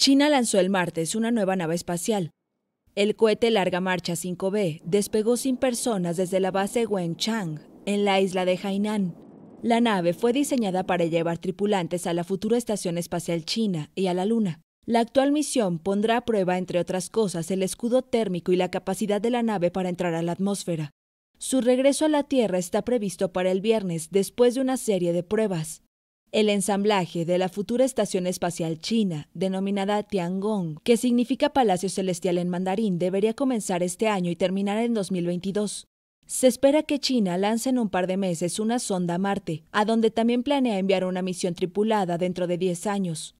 China lanzó el martes una nueva nave espacial. El cohete Larga Marcha 5B despegó sin personas desde la base Wenchang, en la isla de Hainan. La nave fue diseñada para llevar tripulantes a la futura Estación Espacial China y a la Luna. La actual misión pondrá a prueba, entre otras cosas, el escudo térmico y la capacidad de la nave para entrar a la atmósfera. Su regreso a la Tierra está previsto para el viernes, después de una serie de pruebas. El ensamblaje de la futura estación espacial china, denominada Tiangong, que significa Palacio Celestial en mandarín, debería comenzar este año y terminar en 2022. Se espera que China lance en un par de meses una sonda a Marte, a donde también planea enviar una misión tripulada dentro de 10 años.